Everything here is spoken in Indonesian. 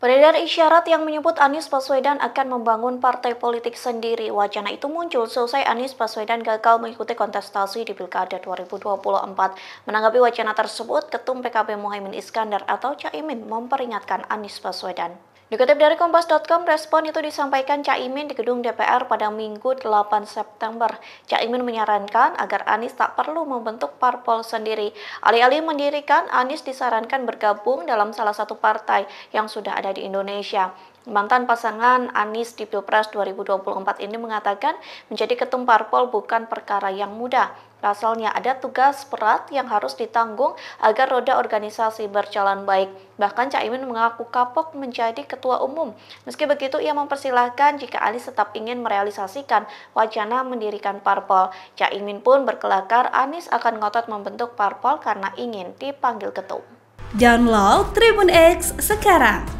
Beredar isyarat yang menyebut Anies Baswedan akan membangun partai politik sendiri. Wacana itu muncul selesai Anies Baswedan gagal mengikuti kontestasi di Pilkada 2024. Menanggapi wacana tersebut, Ketum PKB Muhaimin Iskandar atau Caimin memperingatkan Anies Baswedan. Dikutip dari Kompas.com, respon itu disampaikan Caimin di gedung DPR pada Minggu 8 September. Caimin menyarankan agar Anies tak perlu membentuk parpol sendiri. Alih-alih mendirikan, Anies disarankan bergabung dalam salah satu partai yang sudah ada di Indonesia. Mantan pasangan Anies di Pilpres 2024 ini mengatakan menjadi ketum parpol bukan perkara yang mudah. Pasalnya ada tugas berat yang harus ditanggung agar roda organisasi berjalan baik. Bahkan Caimin mengaku kapok menjadi ketua umum. Meski begitu ia mempersilahkan jika Anies tetap ingin merealisasikan wacana mendirikan parpol. Caimin pun berkelakar Anies akan ngotot membentuk parpol karena ingin dipanggil ketum. Download Tribun X sekarang